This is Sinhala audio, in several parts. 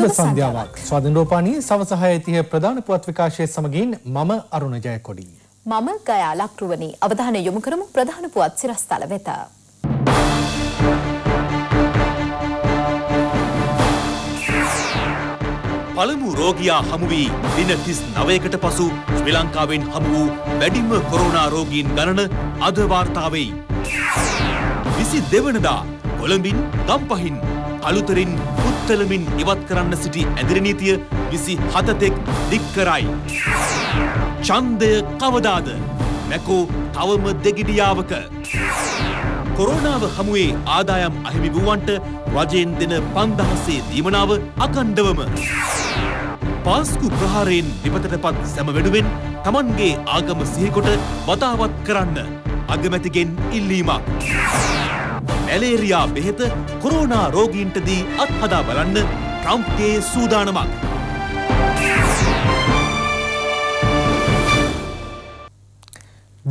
සුබ සන්ධ්‍යාවක් ස්වාධීනෝපානී සවස 6:30 ප්‍රධාන පුවත් විකාශය සමගින් මම අරුණ ජයකොඩි මම ගයා ලක්රුවනි අවධානය යොමු කරමු ප්‍රධාන පුවත් සිරස්තල වෙත පළමු රෝගියා හමු වී දින 39කට පසු ශ්‍රී ලංකාවෙන් හමු වූ වැඩිම කොරෝනා රෝගීන් ගණන අද වාර්තා වෙයි 22 වෙනිදා කොළඹින් ගම්පහින් අලුතරින් නොතලමින් ඉවත් කරන්න සිටි ඇදිරිනීතිය විසි හතතෙක් දික්කරයි. චන්දය කවදාද මැකෝ තවම දෙගිඩියාවක. කොරෝනාව හමුවේ ආදායම් අහිමි වූවන්ට රජයෙන් දෙන පන්දහසේ දීමනාව අකණ්ඩවම. පාස්කු ප්‍රහාරයෙන් විපතට පත් සැම වෙනුවෙන් තමන්ගේ ආගම සිහිකොට වතාවත් කරන්න අගමැතිගෙන් ඉල්ලීමක්. මැලේරයා බෙහෙත කොරෝනා රෝගීන්ට දී අත්හදා බලන්න ට්‍රම්ප්ගේ සූදානමක්.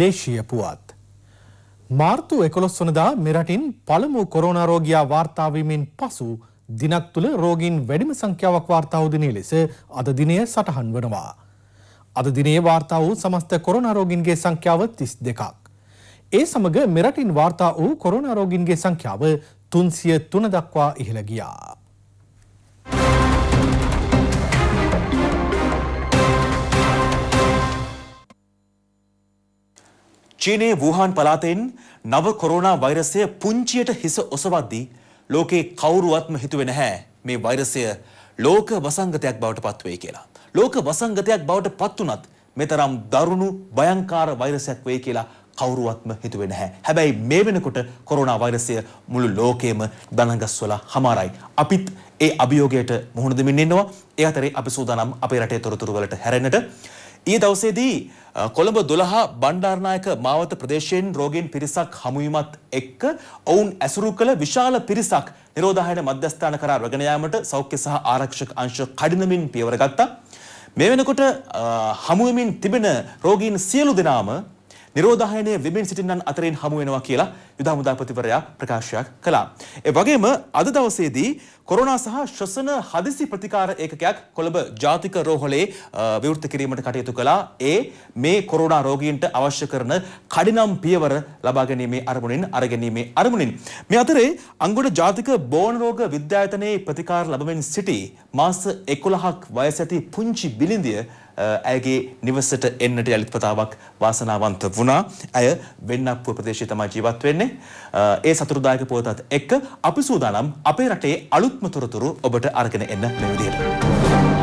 දේශීය පුවත්. මාර්තු එකොළොස් වනදා මෙරටින් පළමු කොරෝනාරෝගයා වාර්තාාවීමෙන් පසු දිනක් තුළ රෝගීන් වැඩිම සංඛ්‍යාවක් වාර්තාවදිනය ලෙස අද දිනය සටහන් වනවා. අද දිනේ වාර්තා වූ සමස්ත කොරනාරෝගින්ගේ සංඛ්‍යාව තිස් දෙකක්. ඒ සමග මෙරටින් වාර්තා වූ කොරෝනා රෝගීන්ගේ සංඛ්‍යාව 303 දක්වා ඉහළ ගියා. චීනයේ වූහාන් පළාතෙන් නව කොරෝනා වෛරසය පුංචියට හිස ඔසවද්දී ලෝකේ කවුරුවත්ම හිතුවේ නැහැ මේ වෛරසය ලෝක වසංගතයක් බවට පත්වෙයි කියලා. ලෝක වසංගතයක් බවට පත් වුණත් මෙතරම් දරුණු භයංකාර වෛරසයක් වෙයි කියලා කවුරුවත්ම හිතුවේ නැහැ. හැබැයි මේ වෙනකොට කොරෝනා වෛරසය මුළු ලෝකෙම දනගස්වලා හමාරයි. අපිත් ඒ අභියෝගයට මුහුණ දෙමින් ඉන්නවා. ඒ අතරේ අපි සූදානම් අපේ රටේ තොරතුරු වලට හැරෙන්නට. ඊයේ දවසේදී කොළඹ 12 බණ්ඩාරනායක මාවත ප්‍රදේශයෙන් රෝගීන් පිරිසක් හමුවීමත් එක්ක ඔවුන් ඇසුරු කළ විශාල පිරිසක් නිරෝධායන මධ්‍යස්ථාන කරා රගෙන යාමට සෞඛ්‍ය සහ ආරක්ෂක අංශ කඩිනමින් පියවර ගත්තා. මේ වෙනකොට හමුවමින් තිබෙන රෝගීන් සියලු දෙනාම නිරෝධායනය වෙමින් සිටින්නන් අතරින් හමු වෙනවා කියලා යුද හමුදාපතිවරයා ප්‍රකාශයක් කළා. ඒ වගේම අද දවසේදී කොරෝනා සහ ශ්වසන හදිසි ප්‍රතිකාර ඒකකයක් කොළඹ ජාතික රෝහලේ විවෘත කිරීමට කටයුතු කළා. ඒ මේ කොරෝනා රෝගීන්ට අවශ්‍ය කරන කඩිනම් පියවර ලබා ගැනීමේ අරමුණින් අරගැනීමේ අරමුණින් මේ අතරේ අංගොඩ ජාතික බෝන රෝග විද්‍යායතනයේ ප්‍රතිකාර ලබමින් සිටි මාස 11ක් වයස ඇති පුංචි බිලිඳිය ඇගේ නිවසට එන්නට යළිත් ප්‍රතාවක් වාසනාවන්ත වුණා. ඇය වෙන්නප්පුව ප්‍රදේශයේ තමයි ජීවත් වෙන්නේ. ඒ සතුටුදායක පුවතත් එක්ක අපි සූදානම් අපේ රටේ අලුත් අලුත්ම තොරතුරු ඔබට අරගෙන එන්න මේ විදිහට.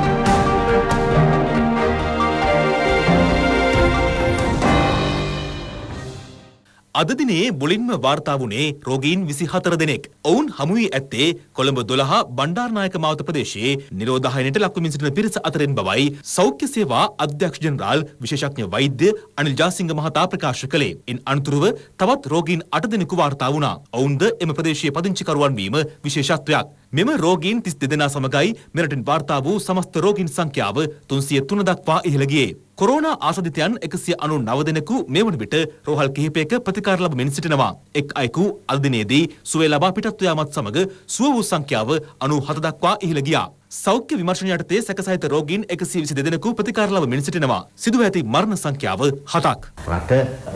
අද දිනේ මුලින්ම වාර්තා වුණේ රෝගීන් 24 දෙනෙක්. ඔවුන් හමු වී ඇත්තේ කොළඹ 12 බණ්ඩාරනායක මාවත ප්‍රදේශයේ නිරෝධායනයට ලක්වමින් සිටින පිරිස අතරින් බවයි සෞඛ්‍ය සේවා අධ්‍යක්ෂ ජෙනරාල් විශේෂඥ වෛද්‍ය අනිල් ජාසිංහ මහතා ප්‍රකාශ කළේ. ඉන් අනතුරුව තවත් රෝගීන් 8 දෙනෙකු වාර්තා වුණා. ඔවුන්ද එම ප්‍රදේශයේ පදිංචිකරුවන් වීම විශේෂත්වයක්. මෙම රෝගීන් 32 දෙනා සමගයි මෙරටින් වාර්තා වූ සමස්ත රෝගීන් සංඛ්‍යාව 303 දක්වා ඉහළ ගියේ. කොරෝනා ආසාදිතයන් 199 දෙනෙකු මේ වන විට රෝහල් කිහිපයක ප්‍රතිකාර ලබමින් සිටිනවා. එක් අයෙකු අද දිනේදී සුවය ලබා පිටත්ව යාමත් සමග සුව වූ සංඛ්‍යාව 97 දක්වා ඉහළ ගියා. සෞඛ්‍ය විමර්ශන යටතේ සැකසහිත රෝගීන් 122 දෙනෙකු ප්‍රතිකාර ලබමින් සිටිනවා. සිදුව ඇති මරණ සංඛ්‍යාව 7ක්. රට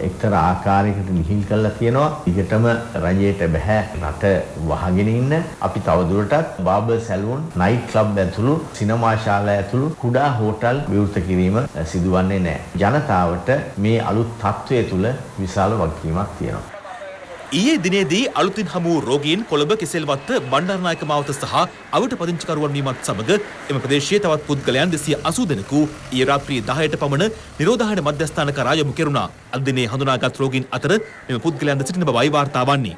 එක්තරා ආකාරයකට නිහිල් කරලා තියෙනවා. ඊටම රජයට බෑ රට වහගෙන ඉන්න. අපි තවදුරටත් බාබර් සැලූන්, නයිට් ක්ලබ් ඇතුළු සිනමා ශාලා ඇතුළු කුඩා හෝටල් විවෘත කිරීම සිදුවන්නේ නැහැ. ජනතාවට මේ අලුත් තත්ත්වය තුළ විශාල වගකීමක් තියෙනවා. ඊයේ දිනේදී අලුතින් හමු රෝගීන් කොළඹ කෙසෙල්වත්ත බණ්ඩාරනායක මාවත සහ අවට පදිංචිකරුවන් වීමත් සමග එම ප්‍රදේශයේ තවත් පුද්ගලයන් 280 දෙනෙකු ඊයේ රාත්‍රී 10ට පමණ නිරෝධායන මධ්‍යස්ථාන කරා යොමු කෙරුණා. අද දිනේ හඳුනාගත් රෝගීන් අතර මෙම පුද්ගලයන් ද සිටින බවයි වාර්තා වන්නේ.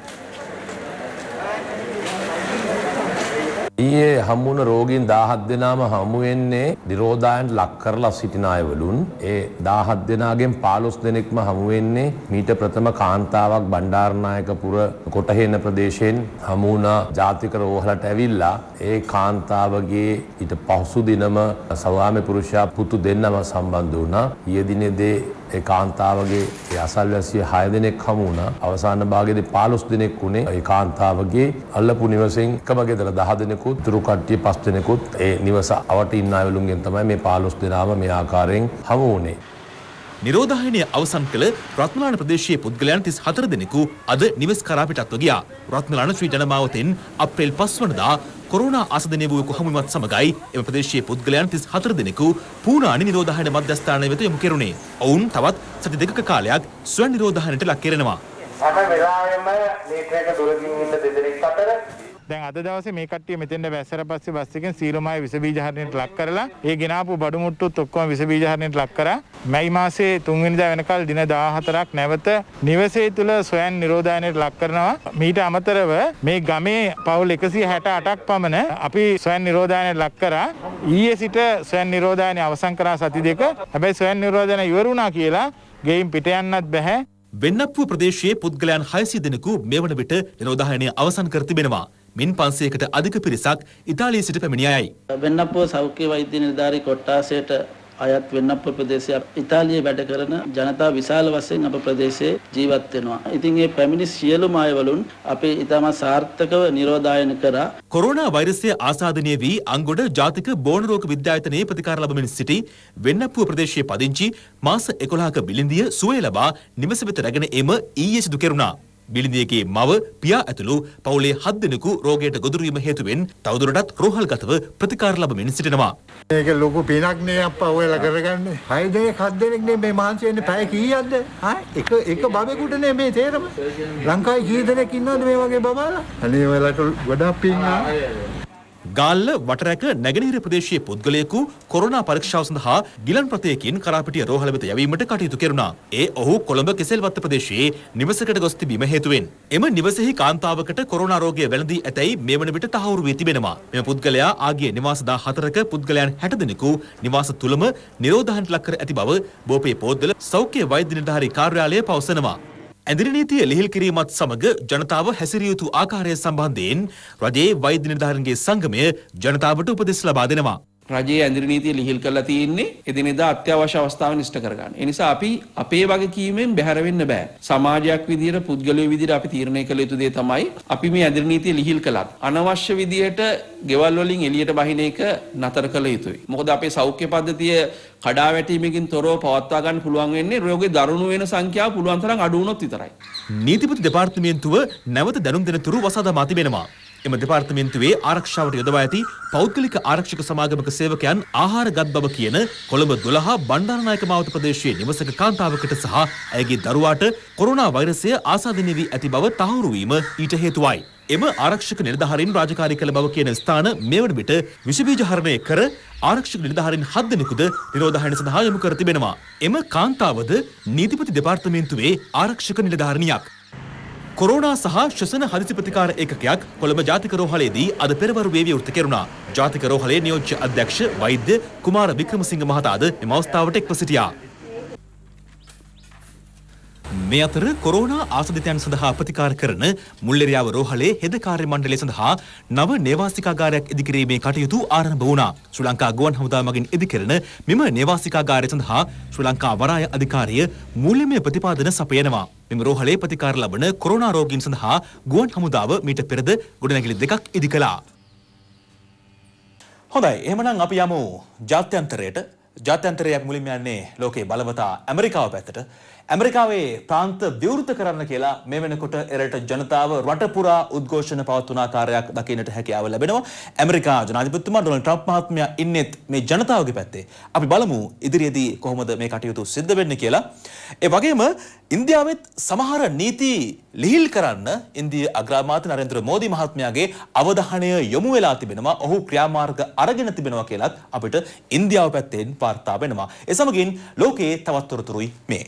ඊයේ හමුණ රෝගීන් දාහත් දෙනාම හමුවෙන්නේ නිරෝධායන්ට ලක් කරලා සිටින අයවලුන් ඒ දාහත් දෙනාගෙන් පාලොස් දෙනෙක්ම හමුවෙන්නේ මීට ප්‍රථම කාන්තාවක් බණ්ඩාරනායකපුර කොටහේන ප්‍රදේශයෙන් හමුණා ජාතික රෝහලට ඇවිල්ලා ඒ කාන්තාවගේ ඊට පහසු දිනම සවාමි පුරුෂයා පුතු දෙන්නම සම්බන්ධ වුණා ඊයේ දිනේදී ඒ කාන්තාවගේ ඒ අසල්වැසිය 6 දිනක් හමු වුණා. අවසාන භාගයේදී 15 දිනක් උනේ ඒ කාන්තාවගේ අල්ලපු නිවසෙන් එකම ගෙදර 10 දිනකුත්, තුරු කට්ටිය 5 දිනකුත් ඒ නිවස අවට ඉන්න අයවලුන්ගෙන් තමයි මේ 15 දිනාම මේ ආකාරයෙන් හමු වුණේ. නිරෝධායනය අවසන් කළ රත්මලාන ප්‍රදේශයේ පුද්ගලයන් 34 දෙනෙකු අද නිවෙස් කරා පිටත්ව ගියා. රත්මලාන ශ්‍රී ජනමාවතෙන් අප්‍රේල් 5 වනදා කොරෝනා ආසදනය වූ කොහමුමත් සමගයි එම ප්‍රදේශයේ පුද්ගලයන් 34 දෙනෙකු පූනානි නිරෝධායන මධ්‍යස්ථානය වෙත යොමු කෙරුණේ. ඔවුන් තවත් සති දෙකක කාලයක් ස්වයං නිරෝධායනට ලක් කරනවා. හැම වෙලාවෙම මේක දුරකින් ඉන්න දෙදෙනෙක් අතර දැන් අද දවසේ මේ කට්ටිය මෙතෙන්ට වැස්සර පස්සේ බස් එකෙන් සීලමයි විස බීජ හරණයට ලක් කරලා ඒ ගෙනාපු බඩු මුට්ටුත් ඔක්කොම විස බීජ හරණයට ලක් කරා. මැයි මාසේ 3 වෙනිදා වෙනකල් දින 14ක් නැවත නිවසේ තුල සොයන් නිරෝධායනයට ලක් කරනවා. මීට අමතරව මේ ගමේ පවුල් 168ක් පමණ අපි සොයන් නිරෝධායනයට ලක් කරා. ඊයේ සිට සොයන් නිරෝධායනය අවසන් කරා සති දෙක. හැබැයි සොයන් නිරෝධායනය ඉවර වුණා කියලා ගෙයින් පිට යන්නත් බැහැ. වෙන්නප්පුව ප්‍රදේශයේ පුද්ගලයන් 600 දෙනෙකු මේ වන විට නිරෝධායනය අවසන් කර තිබෙනවා. මින් 500කට අධික පිරිසක් ඉතාලිය සිට පැමිණ අයයි. වෙන්නප්පුව සෞඛ්‍ය වෛද්‍ය නිලධාරී කොට්ටාසයට අයත් වෙන්නප්ප ප්‍රදේශය ඉතාලියේ වැඩ කරන ජනතා විශාල වශයෙන් අප ප්‍රදේශයේ ජීවත් වෙනවා. ඉතින් මේ පැමිණි සියලුම අයවලුන් අපේ ඉතාමත් සාර්ථකව නිරෝධායන කරා. කොරෝනා වෛරසය ආසාදනය වී අංගොඩ ජාතික බෝන රෝග විද්‍යායතනයේ ප්‍රතිකාර ලබමින් සිටි වෙන්නප්පුව ප්‍රදේශයේ පදිංචි මාස 11ක බිලිඳිය සුවය ලබා නිවස වෙත රැගෙන එම ඊයේ සිදු කෙරුණා. බිලිඳියගේ මව පියා ඇතුළු පවුලේ හත් දෙනෙකු රෝගයට ගොදුරු වීම හේතුවෙන් තවදුරටත් රෝහල්ගතව ප්‍රතිකාර ලබමින් සිටිනවා. මේක ලොකු පිනක් නේ අප්පා ඔයාලා කරගන්නේ. හය දෙනෙක් හත් දෙනෙක් නේ මේ මහන්සි වෙන්නේ පැය කීයක්ද? ආ එක එක බබෙකුට නේ මේ තේරම. ලංකාවේ කී දෙනෙක් ඉන්නවද මේ වගේ බබාලා? අනේ ඔයාලට ගොඩක් පින් ආ. ගාල්ල වටරැක නැගෙනහිර ප්‍රදේශයේ පුද්ගලයෙකු කොරෝනා පරීක්ෂාව සඳහා ගිලන් ප්‍රතයකින් කරාපිටිය රෝහල වෙත යැවීමට කටයුතු කෙරුණා. ඒ ඔහු කොළඹ කෙසෙල්වත්ත ප්‍රදේශයේ නිවසකට ගොස් තිබීම හේතුවෙන්. එම නිවසෙහි කාන්තාවකට කොරෝනා රෝගය වැළඳී ඇතැයි මේ වන විට තහවුරු වී තිබෙනවා. මෙම පුද්ගලයා ආගිය නිවාස 14ක පුද්ගලයන් 60 දෙනෙකු නිවාස තුලම නිරෝධායනට ලක් කර ඇති බව බෝපේ පොත්වල සෞඛ්‍ය වෛද්‍ය නිලධාරී කාර්යාලය පවසනවා. ඇඳිරි නීතිය ලිහිල් කිරීමත් සමග ජනතාව හැසිරිය යුතු ආකාරය සම්බන්ධයෙන් රජයේ වෛද්‍ය නිලධාරීන්ගේ සංගමය ජනතාවට උපදෙස් ලබා දෙනවා. රජයේ ඇඳිරි නීතිය ලිහිල් කරලා තියෙන්නේ එදිනෙදා අත්‍යවශ්‍ය අවස්ථාවන් ඉෂ්ට කරගන්න. ඒ නිසා අපි අපේ වගකීමෙන් බැහැර වෙන්න බෑ. සමාජයක් විදියට පුද්ගලයෝ විදියට අපි තීරණය කළ යුතු දේ තමයි අපි මේ ඇඳිරි නීතිය ලිහිල් කළත් අනවශ්‍ය විදියට ගෙවල් වලින් එළියට බහින එක නතර කළ යුතුයි. මොකද අපේ සෞඛ්‍ය පද්ධතිය කඩාවැටීමකින් තොරව පවත්වා ගන්න පුළුවන් වෙන්නේ රෝගේ දරුණු වෙන සංඛ්‍යාව පුළුවන් තරම් අඩු වුණොත් විතරයි. නීතිපති දෙපාර්තමේන්තුව නැවත දැනුම් දෙන තුරු වසාදා මා තිබෙනවා. එම දෙපාර්තමේන්තුවේ ආරක්ෂාවට යොදවා ඇති පෞද්ගලික ආරක්ෂක සමාගමක සේවකයන් ආහාර ගත් බව කියන කොළඹ 12 බණ්ඩාරනායක මාවත ප්‍රදේශයේ නිවසක කාන්තාවකට සහ ඇයගේ දරුවාට කොරෝනා වෛරසය ආසාදින වී ඇති බව තහවුරු වීම ඊට හේතුවයි. එම ආරක්ෂක නිලධාරීන් රාජකාරී කළ බව කියන ස්ථාන මේවන විට විසබීජ හරණය කර ආරක්ෂක නිලධාරීන් හත් දෙනෙකුද නිරෝධායන සඳහා යොමු කර තිබෙනවා. එම කාන්තාවද නීතිපති දෙපාර්තමේන්තුවේ ආරක්ෂක නිලධාරිණියක්. කොරෝනා සහ ශ්වසන හදිසි ප්‍රතිකාර ඒකකයක් කොළඹ ජාතික රෝහලේදී අද පෙරවරුවේ විවෘත කෙරුණා. ජාතික රෝහලේ නියෝජ්‍ය අධ්‍යක්ෂ වෛද්‍ය කුමාර වික්‍රමසිංහ මහතාද එම අවස්ථාවට එක්ව සිටියා. මේ අතර කොරෝනා ආසදිතයන් සඳහා ප්‍රතිකාර කරන මුල්ලෙරියාව රෝහලේ හෙද කාර්ය මණ්ඩලය සඳහා නව නේවාසිකාගාරයක් ඉදිකිරීමේ කටයුතු ආරම්භ වුණා. ශ්‍රී ලංකා ගුවන් හමුදා මගින් ඉදිකරන මෙම නේවාසිකාගාරය සඳහා ශ්‍රී ලංකා වරාය අධිකාරිය මූල්‍යමය ප්‍රතිපාදන සපයනවා. මෙම රෝහලේ ප්‍රතිකාර ලබන කොරෝනා රෝගීන් සඳහා ගුවන් හමුදාව මීට පෙරද ගොඩනැගිලි දෙකක් ඉදි කළා. හොඳයි එහෙමනම් අපි යමු ජාත්‍යන්තරයට ජාත්‍යන්තරයක් මුලින්ම යන්නේ ලෝකේ බලවතා ඇමරිකාව පැත්තට ඇමරිකාවේ ප්‍රාන්ත විවෘත කරන්න කියලා මේ වෙනකොට එරට ජනතාව රට පුරා උද්ඝෝෂණ පවත්වන ආකාරයක් දකින්නට හැකියාව ලැබෙනවා. ඇමරිකා ජනාධිපතිතුමා ඩොනල්ඩ් ට්‍රම්ප් මහත්මයා ඉන්නෙත් මේ ජනතාවගේ පැත්තේ. අපි බලමු ඉදිරියේදී කොහොමද මේ කටයුතු සිද්ධ වෙන්නේ කියලා. ඒ වගේම ඉන්දියාවෙත් සමහර නීති ලිහිල් කරන්න ඉන්දිය අග්‍රාමාත්‍ය නරේන්ද්‍ර මෝදි මහත්මයාගේ අවධානය යොමු වෙලා තිබෙනවා. ඔහු ක්‍රියාමාර්ග අරගෙන තිබෙනවා කියලත් අපිට ඉන්දියාව පැත්තෙන් වාර්තා වෙනවා. ඒ සමගින් ලෝකයේ තවත් තොරතුරුයි මේ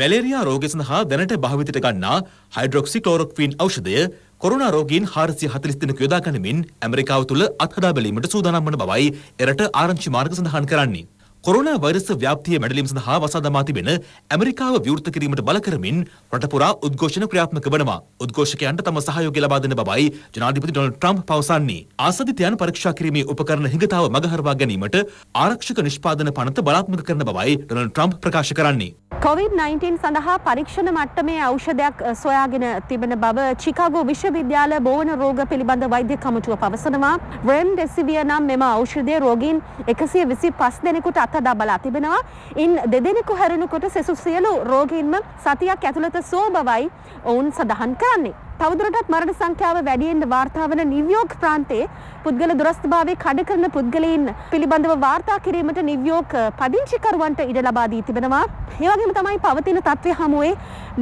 මැලේරියා රෝගය සඳහා දැනට භාවිතයට ගන්නා හයිඩ්‍රොක්සික්ලෝරොක්වින් ඖෂධය කොරෝනා රෝගීන් 440 දිනක යොදා ගනිමින් ඇමරිකාව තුල අත්හදා බැලීමට සූදානම් වන බවයි එරට ආරංචි මාර්ග සඳහන් කරන්නේ. කොරෝනා වෛරස ව්‍යාප්තිය මැඩලීම සඳහා වසා දමා තිබෙන ඇමරිකාව විවෘත කිරීමට බල කරමින් රට පුරා උද්ඝෝෂණ ක්‍රියාත්මක වනවා. උද්ඝෝෂකයන්ට තම සහයෝගය ලබා දෙන බවයි ජනාධිපති ඩොනල්ඩ් ට්‍රම්ප් පවසන්නේ. ආසදිතයන් පරීක්ෂා කිරීමේ උපකරණ හිඟතාව මගහරවා ගැනීමට ආරක්ෂක නිෂ්පාදන පනත බලාත්මක කරන බවයි ඩොනල්ඩ් ට්‍රම්ප් ප්‍රකාශ කරන්නේ. COVID-19 සඳහා පරීක්ෂණ මට්ටමේ ඖෂධයක් සොයාගෙන තිබෙන බව චිකාගෝ විශ්වවිද්‍යාල බෝවන රෝග පිළිබඳ වෛද්‍ය කමිටුව පවසනවා. රෙම්ඩෙසිවියර් නම් මෙම ඖෂධය රෝගීන් 125 දෙනෙකුට අත හදා බලා තිබෙනවා. ඉන් දෙදෙනෙකු හැරුණුකොට සෙසු සියලු රෝගීන්ම සතියක් ඇතුළත සුව බවයි ඔවුන් සඳහන් කරන්නේ. තවදුරටත් මරණ සංඛ්‍යාව වැඩියෙන්ට වාර්තා වන නිව්යෝක් ප්‍රාන්තයේ පුද්ගල දුරස්ථභාවය කඩ කරන පුද්ගලයින් පිළිබඳව වාර්තා කිරීමට නිව්යෝක් පදිංචිකරුවන්ට ඉඩ ලබා දී තිබෙනවා. ඒ වගේම තමයි පවතින තත්ත්වය හමුවේ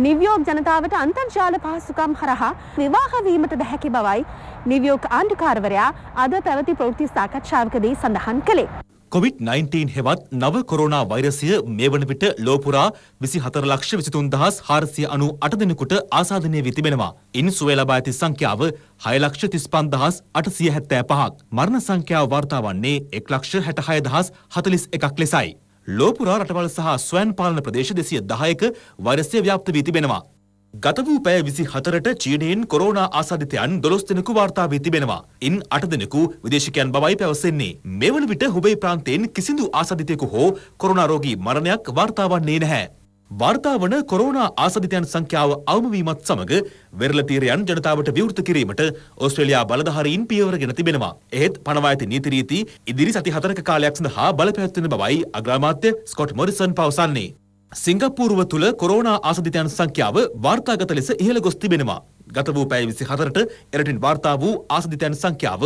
නිව්යෝක් ජනතාවට අන්තර්ජාල පහසුකම් හරහා විවාහ වීමට බැහැකි බවයි නිව්යෝක් ආණ්ඩුකාරවරයා අද පැවති ප්‍රවෘත්ති සාකච්ඡාවකදී සඳහන් කළේ. කොවිD-19 හෙවත් නව කොරෝනා වෛරසය මේ වන විට ලෝපුරා විසි හතර ලක්ෂ විසිතුන් දහස් හාරසිය අනු අට දෙනෙකුට ආසාධනය වී තිබෙනවා. ඉන් සුවය ලබා ඇති සංඛ්‍යාව හය ලක්ෂ තිස්පන් දහස් අටසිය හැත්තෑ පහක්. මරණ සංඛ්‍යාව වාර්තා වන්නේ එක් ලක්ෂ හැටහය දහස් හතලිස් එකක් ලෙසයි. ලෝපුරා රටවල් සහ ස්වයන් පාලන ප්‍රදේශ දෙසිය දහයක වෛරසය ව්‍යාප්ත වී තිබෙනවා. ගත වූ පැය විසි හතරට චීනයෙන් කොරෝනා ආසාධිතයන් දොළොස් දෙනෙකු වාර්තා වී තිබෙනවා. ඉන් අට දෙනෙකු විදේශිකයන් බවයි පැවසෙන්නේ. මෙවන විට හුබේ ප්‍රාන්තයෙන් කිසිදු ආසාධිතයෙකු හෝ කොරෝනාරෝගී මරණයක් වාර්තා වන්නේ නැහැ. වාර්තා වන කොරෝනා ආසාධිතයන් සංඛ්‍යාව අවම වීමත් සමග වෙරළ තීරයන් ජනතාවට විවෘත කිරීමට ඕස්ට්‍රේලියා බලධාරීන් පියවරගෙන තිබෙනවා. එහෙත් පනවා ඇති නීති රීති ඉදිරි සති හතරක කාලයක් සඳහා බලපැවැත්වෙන බවයි අග්‍රාමාත්‍ය ස්කොට් මොරිසන් පවසන්නේ. සිංගප්පූරුව තුළ කොරෝනා ආසධිතයන් සංඛ්‍යාව වාර්තාගත ලෙස ඉහළ ගොස් තිබෙනවා. ගත වූ පැය විසි හතරට එරටින් වාර්තා වූ ආසධිතයන් සංඛ්‍යාව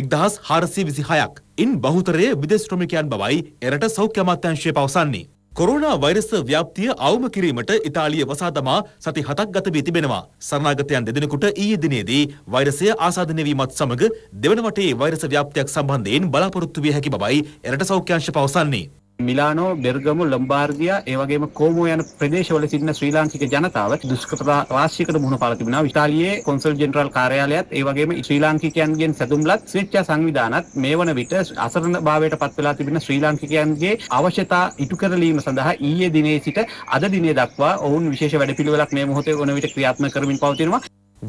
එක්දහස් හාරසී විසි හයක්. ඉන් බහුතරයේ විදෙස් ශ්‍රමිකයන් බවයි එරට සෞඛ්‍ය අමාත්‍යංශය පවසන්නේ. කොරෝනා වෛරස ව්‍යාප්තිය අවම කිරීමට ඉතාලිය වසා දමා සති හතක් ගත වී තිබෙනවා. සරණාගතයන් දෙදෙනෙකුට ඊයේ දිනේදී වෛරසය ආසාදනය වීමත් සමග දෙවන වටේ වෛරස ව්‍යාප්තියක් සම්බන්ධයෙන් බලාපොරොත්තු විය හැකි බවයි එරට සෞඛ්‍යාංශ පවසන්නේ. මිලානෝ බෙර්ගමු ලම්බාර්දිය ඒවගේම කෝමෝ යන ප්‍රදේශවල සිටින ශ්‍රී ලාංකික ජනතාව දුෂ්කරතා රාශියකට මුහුණ පාලා තිබුණා. ඉතාලියේ කොන්සල් ජෙනරාල් කාර්යාලයත් ඒ වගේම ශ්‍රී ලාංකිකයන්ගෙන් සැදුම්ලත් ස්වේච්ඡා සංවිධානත් මේ වන විට අසරණ භාවයට පත් වෙලා තිබෙන ශ්‍රී ලාංකිකයන්ගේ අවශ්‍යතා ඉටු කරලීම සඳහා ඊයේ දිනේ සිට අද දිනේ දක්වා ඔවුන් විශේෂ වැඩපිළිවෙලක් මේ මොහොතේ වන විට ක්‍රියාත්මක කරමින් පවතිනවා.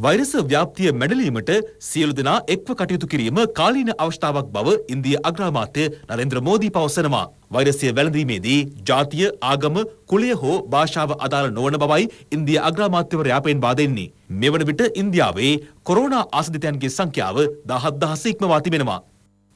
වෛරස ව්‍යාප්තිය මැඩලීමට සියලු දෙනා එක්ව කටයුතු කිරීම කාලීන අවස්ථාවක් බව ඉන්දිය අග්‍රාමාත්‍ය නරේන්ද්‍ර මෝදී පවසනවා. වෛරසය වැළඳීමේදී ජාතිය, ආගම, කුලය හෝ භාෂාව අදාළ නොවන බවයි ඉන්දිය අග්‍රාමාත්‍යවරයා පෙන්වා දෙන්නේ. මෙවන විට ඉන්දියාවේ කොරෝනා ආසදිතයන්ගේ සංඛ්‍යාව 17000 ඉක්මවා තිබෙනවා.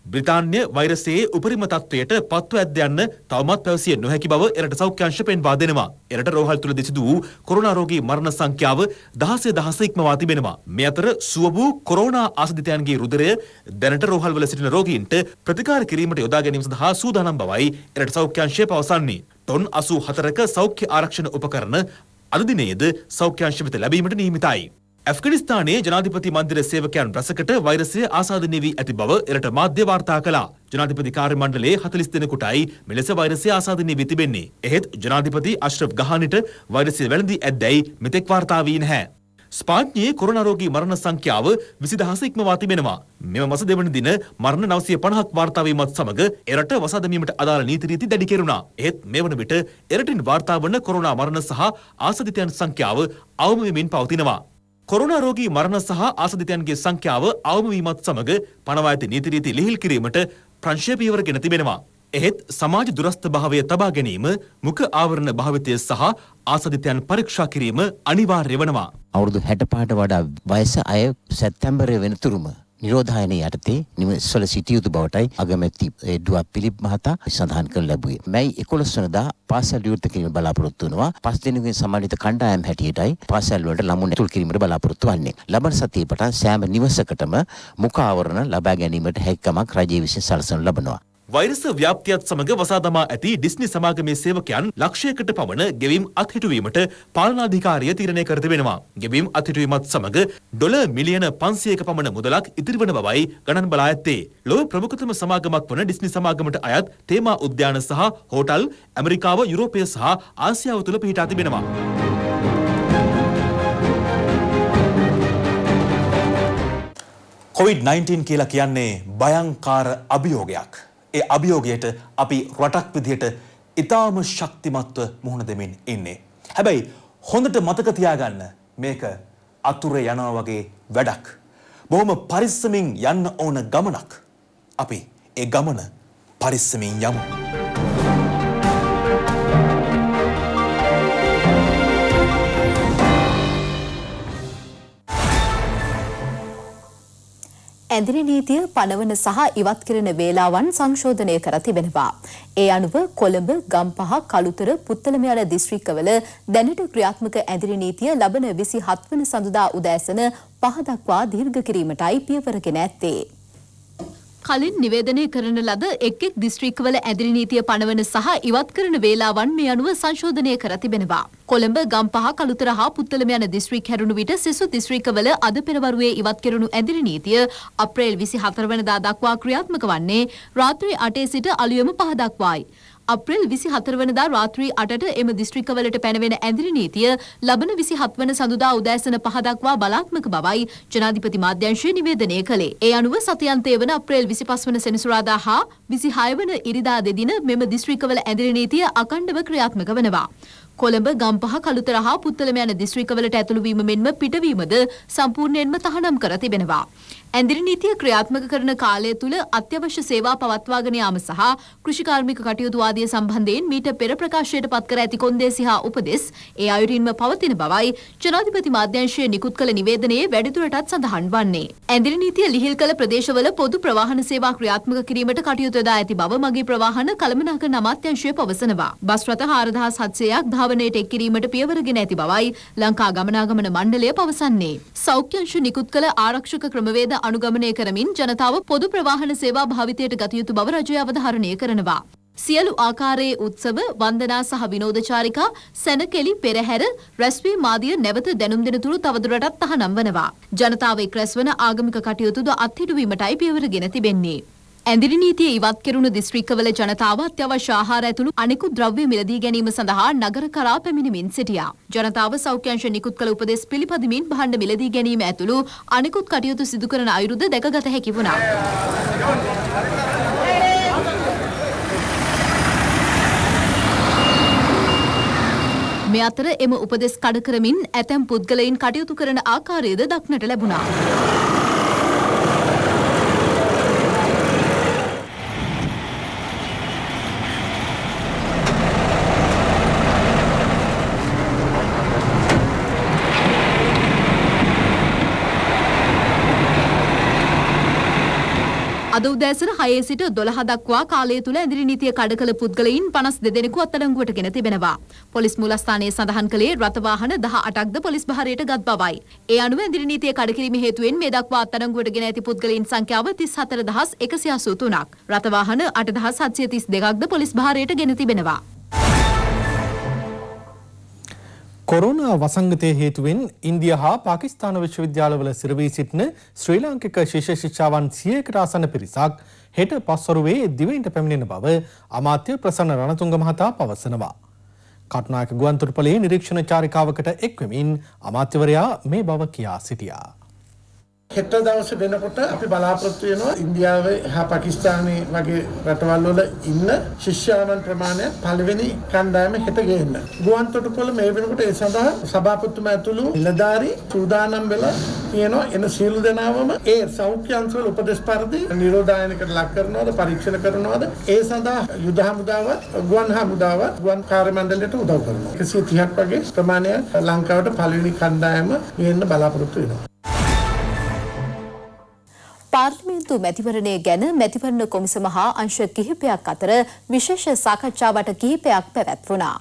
බ්‍රිතාන්‍ය වෛරසයේ උපරිම තත්ත්වයට පත්ව ඇද්ද යන්න තවමත් පැවසිය නොහැකි බව එරට සෞඛ්‍යංශ පෙන්වා දෙනවා. එරට රෝහල් තුළ දෙසිදු වූ කොරෝනා රෝගී මරණ සංඛ්‍යාව දහසේ දහස ඉක්මවා තිබෙනවා. මේ අතර සුව වූ කොරෝනා ආසදිතයන්ගේ රුධිරය දැනට රෝහල්වල සිටින රෝගීන්ට ප්‍රතිකාර කිරීමට යොදා ගැනීම සඳහා සූදානම් බවයි එරට සෞඛ්‍යංශය පවසන්නේ. ටොන් 84ක සෞඛ්‍ය ආරක්ෂණ උපකරණ අද දිනයේද සෞඛ්‍යංශ වෙත ලැබීමට නියමිතයි. ඇෆ්ගනිස්ථානයේ ජනාධිපති මන්දිර සේවකයන් රසකට වෛරසය ආසාදනය වී ඇති බව එරට මාධ්‍ය වාර්තා කළා. ජනාධිපති කාර්යමණ්ඩලයේ 40 දෙනෙකුටයි මෙලෙස වෛරසය ආසාදනය වී තිබෙන්නේ. එහෙත් ජනාධිපති අශ්රෆ් ගහානිට වෛරසය වැළඳී ඇද්දැයි මෙතෙක් වාර්තා වී නැහැ. ස්පාඥයේ කොරනරෝගී මරණ සංඛ්‍යාව විසිදහස ඉක්මවා තිබෙනවා. මෙම මස දෙවන දින මරණ නවසය පණහක් වාර්තාවීමත් සමඟ එරට වසදමීමට අදාළ නීතිරීති දැඩි කෙරුණා. එහෙත් මේ වන විට එරටින් වාර්තා වන කොරුණා මරණ සහ ආසධිතයන් සංඛ්‍යාව අවම වෙමින් පවතිනවා. කොරෝනා රෝගී මරණ සහ ආසදිතයන්ගේ සංඛ්‍යාව අවම වීමත් සමග පනවා ඇති නීති රීති ලිහිල් කිරීමට ප්‍රංශය පියවර ගෙන තිබෙනවා. එහෙත් සමාජ දුරස්ථ භාවය තබා ගැනීම මුඛ ආවරණ භාවිතය සහ ආසදිතයන් පරීක්ෂා කිරීම අනිවාර්ය වෙනවා. අවුරුදු 65ට වඩා වයස අය සැප්තැම්බරය වෙනතුරුම නිරෝධායනයේ යටතේ නිවසවල සිටිය යුතු බවටයි අගමැති එඩ්වඩ් පිලිප් මහතා සඳහන් කර ලැබුවේ. මැයි 11 වෙනිදා පාසල් විවෘත කිරීම බලාපොරොත්තු වෙනවා. පස් දිනකින් සමන්විත කණ්ඩායම් හැටියටයි පාසල් වලට ළමුන් ඇතුල් කිරීමට බලාපොරොත්තු වන්නේ. ලබන සතියේ පටන් සෑම නිවසකටම මුඛ ආවරණ ලබා ගැනීමට හැකියාවක් රජය විසින් සලසනු ලබනවා. වෛරස ව්‍යාප්තියත් සමඟ වසාදමා ඇති ඩිස්නි සමාගමේ සේවකයන් ලක්ෂයකට පමණ ගෙවීම් අත්හිටුවීමට පාලනාධිකාරිය තීරණය කර තිබෙනවා. ගෙවීම් අත්හිටුවීමත් සමඟ ඩොල මිලියන 500ක පමණ මුදලක් ඉතිරිවන බවයි ගණන් බලා ඇත්තේ. ලොව ප්‍රමුඛතම සමාගමක් වන ඩිස්නි සමාගමට අයත් තේමා උද්‍යාන සහ හෝටල් ඇමරිකාව, යුරෝපය සහ ආසියාව තුළ පිහිටා තිබෙනවා. COVID-19 කියලා කියන්නේ භයංකාර අභියෝගයක්. ඒ අභියෝගයට අපි රටක් විදිහට ඉතාම ශක්තිමත්ව මුහුණ දෙමින් ඉන්නේ. හැබැයි හොඳට මතක තියාගන්න මේක අතුරේ යනවා වගේ වැඩක්. බොහොම පරිස්සමින් යන්න ඕන ගමනක්. අපි ඒ ගමන පරිස්සමින් යමු. ඇඳින නීතිය පනවන සහ ඉවත් කිරීම වේලාවන් සංශෝධනය කර තිබෙනවා. ඒ අනුව කොළඹ, ගම්පහ, කළුතර, පුත්තලම යන දිස්ත්‍රික්කවල දැනට ක්‍රියාත්මක ඇඳින නීතිය ලබන 27 වන සඳුදා උදෑසන 5 දක්වා දීර්ඝ කිරීමටයි පියවර ගෙන ඇත්තේ. කලින් නිවේදනය කරන ලද එක් එක් දිස්ත්‍රික්කවල ඇදිරි නීතිය පනවන සහ ඉවත් කරන වේලාවන් මේ අනුව සංශෝධනය කර තිබෙනවා. කොළඹ ගම්පහ කළුතර හා පුත්තලම යන දිස්ත්‍රික් හැරුණු විට සිසු දිස්ත්‍රික්කවල අද පෙරවරුවේ ඉවත් කරනු ඇදිරි නීතිය අප්‍රේල් 24 වනදා දක්වා ක්‍රියාත්මක වන්නේ රාත්‍රී 8 සිට අලුයම 5 දක්වායි. අප්‍රේල් 24 වනදා රාත්‍රී 8ට එම දිස්ත්‍රික්කවලට පැනවෙන ඇඳිරි නීතිය ලබන 27 වන සඳුදා උදෑසන 5 දක්වා බලාත්මක බවයි ජනාධිපති මාධ්‍යංශය නිවේදනය කළේ. ඒ අනුව සතියන්තය වන අප්‍රේල් 25 වන සෙනසුරාදා හා 26 වන ඉරිදා දෙදින මෙම දිස්ත්‍රික්කවල ඇඳිරි නීතිය අඛණ්ඩව ක්‍රියාත්මක වනවා. කොළඹ ගම්පහ කළුතර හා පුත්තලම යන දිස්ත්‍රික්කවලට ඇතුළුවීම මෙන්ම පිටවීමද සම්පූර්ණයෙන්ම තහනම් කර තිබෙනවා. ඇඳිරි නීතිය ක්‍රියාත්මක කරන කාලය තුළ අත්‍යවශ්‍ය සේවා පවත්වාගෙන යාම සහ කෘෂිකාර්මික කටයුතු ආදිය සම්බන්ධයෙන් මීට පෙර ප්‍රකාශයට පත් කර ඇති කොන්දේසි හා උපදෙස් ඒ අයුරින්ම පවතින බවයි ජනාධිපති මාධ්‍යංශය නිකුත් කළ නිවේදනයේ වැඩිදුරටත් සඳහන් වන්නේ. ඇඳිරි නීතිය ලිහිල් කළ ප්‍රදේශවල පොදු ප්‍රවාහන සේවා ක්‍රියාත්මක කිරීමට කටයුතු යොදා ඇති බව මගේ ප්‍රවාහන කළමනාකරණ අමාත්‍යංශය පවසනවා. බස් රථ 4700ක් ධාවනයට එක් කිරීමට පියවරගෙන ඇති බවයි ලංකා ගමනාගමන මණ්ඩලය පවසන්නේ. සෞඛ්‍යංශ නිකුත් කළ ආරක්ෂක ක්‍රමවේද අනුගමනය කරමින් ජනතාව පොදු ප්‍රවාහන සේවා භාවිතයට ගතයුතු බව රජය අවධාරණය කරනවා. සියලු ආකාරයේ උත්සව වන්දනා සහ විනෝදචාරිකා සැනකෙලි පෙරහැර රැස්වී මාදිය නැවත දැනුම් දෙන තුරු තවදුරටත් තහනම් වනවා. ජනතාව එක් රැස්වන ආගමික කටයුතුද අත්හිටුවීමටයි පියවර ගෙන තිබෙන්නේ. ඇඳිරි නීතිය ඉවත් කෙරුණු දිස්ත්‍රික්කවල ජනතාව අත්‍යවශ්‍ය ආහාර ඇතුළු අනෙකුත් ද්‍රව්‍ය මිලදී ගැනීම සඳහා නගර කරා පැමිණෙමින් සිටියා. ජනතාව සෞඛ්‍යංශ නිකුත් කළ උපදෙස් පිළිපදමින් භාණ්ඩ මිලදී ගැනීම ඇතුළු අනෙකුත් කටයුතු සිදු කරන අයුරුද දැකගත හැකි වුණා. මේ අතර එම උපදෙස් කඩ කරමින් ඇතැම් පුද්ගලයින් කටයුතු කරන ආකාරයද දක්නට ලැබුණා. අද උදෑසන හයේ සිට දොළහ දක්වා කාලය තුළ ඇදිරි නීතිය කඩ කළ පුද්ගලයින් පනස් දෙදෙනෙකු අත්අඩංගුවට ගෙන තිබෙනවා. පොලිස් මූලස්ථානයේ සඳහන් කළේ රථවාහන දහ අටක්ද පොලිස් භාරයට ගත් බවයි. ඒ අනුව ඇදිරි නීතිය කඩකිරීම හේතුවෙන් මේ දක්වා අත්අඩංගුවට ගෙන ඇති පුද්ගලයින් සංඛ්‍යාව තිස් හතර දහස් එකසි අසූ තුනක්. රථවාහන අට දහස් හත්සිය තිස් දෙකක්ද පොලිස් භාරයට ගෙන තිබෙනවා. කොරුණා වසංගතය හේතුවෙන් ඉන්දිය හා පාකිස්ථාන විශ්වවිද්‍යාලවල සිරවී සිටින ශ්‍රී ලාංකික ශිෂ ශික්ෂාවන් සියයකට ආසන පිරිසක් හෙට පස්වරුවේ දිවයින්ට පැමිණෙන බව අමාත්‍ය ප්‍රසන්න රණතුංග මහතා පවසනවා. කටනායක ගුවන්තුරපලේ නිරීක්ෂණ චාරිකාවකට එක්වමින් අමාත්‍යවරයා මේ බව කියා සිටියා. හෙට දවස වෙනකොට අපි බලාපොරොත්තු වෙනවා ඉන්දියාවේ හා පාකිස්තානයේ වගේ රටවල් වල ඉන්න ශිෂ්‍යාවන් ප්‍රමාණය පළවෙනි කණ්ඩායම හෙට ගේන්න. ගුවන්තොටුපොළ මේ වෙනකොට ඒ සඳහා සභාපතිතුමා ඇතුළු නිලධාරී සූදානම් වෙලා තියෙනවා එන සියලු දෙනාම ඒ සෞඛ්‍ය අංශවල උපදෙස් පරිදි නිරෝධායනකට ලක් කරනවද පරීක්ෂණ කරනවද ඒ සඳහා යුද හමුදාවත් ගුවන් හමුදාවත් ගුවන් කාර්ය මණ්ඩලයට උදව් කරනවා. 130ක් වගේ ප්‍රමාණයක් ලංකාවට පළවෙනි කණ්ඩායම ගෙන්න බලාපොරොත්තු වෙනවා. පාර්ලිමේන්තු මැතිවරණය ගැන මැතිවරණ කොමිසම හා අංශ කිහිපයක් අතර විශේෂ සාකච්ඡාවට කිහිපයක් පැවැත්වුණා.